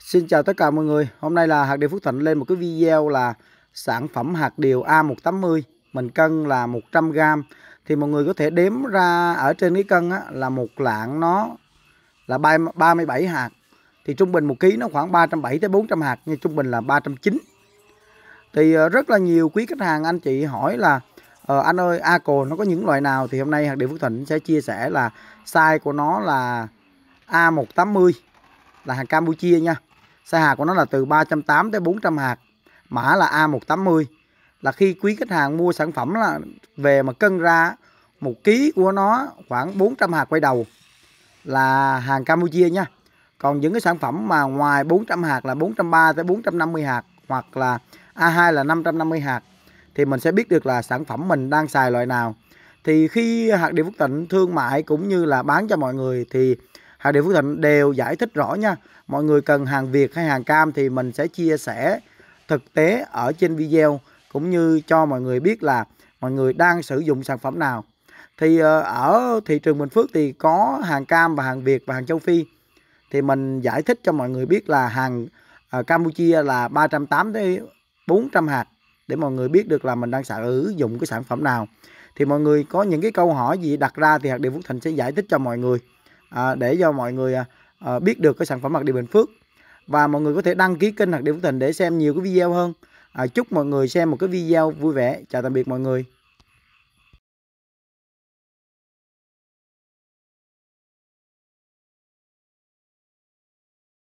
Xin chào tất cả mọi người Hôm nay là hạt điều Phước Thịnh lên một cái video là sản phẩm hạt điều A180 Mình cân là 100g Thì mọi người có thể đếm ra ở trên cái cân á, là một lạng nó là 37 hạt Thì trung bình một ký nó khoảng 370 tới 400 hạt Nhưng trung bình là 390 Thì ờ, rất là nhiều quý khách hàng anh chị hỏi là Ờ, anh ơi, A cồ nó có những loại nào thì hôm nay hạt điều Phước Thịnh sẽ chia sẻ là size của nó là A180 là hàng Campuchia nha Sa hạt của nó là từ 380 tới 400 hạt. Mã là A180. Là khi quý khách hàng mua sản phẩm là về mà cân ra một ký của nó khoảng 400 hạt quay đầu là hàng Campuchia nha. Còn những cái sản phẩm mà ngoài 400 hạt là 430 tới 450 hạt hoặc là A2 là 550 hạt thì mình sẽ biết được là sản phẩm mình đang xài loại nào. Thì khi hạt địa phúc tịnh thương mại cũng như là bán cho mọi người thì Hàng địa Phước Thịnh đều giải thích rõ nha. Mọi người cần hàng Việt hay hàng cam thì mình sẽ chia sẻ thực tế ở trên video cũng như cho mọi người biết là mọi người đang sử dụng sản phẩm nào. Thì ờ, ở thị trường Bình Phước thì có hàng cam và hàng Việt và hàng châu Phi. Thì mình giải thích cho mọi người biết là hàng ờ, Campuchia là 380 tới 400 hạt để mọi người biết được là mình đang sử dụng cái sản phẩm nào thì mọi người có những cái câu hỏi gì đặt ra thì hạt điều phúc thịnh sẽ giải thích cho mọi người à, để cho mọi người à, ờ, biết được cái sản phẩm mặt điện Bình Phước và mọi người có thể đăng ký kênh mặt điện Phước Thịnh để xem nhiều cái video hơn à, chúc mọi người xem một cái video vui vẻ chào tạm biệt mọi người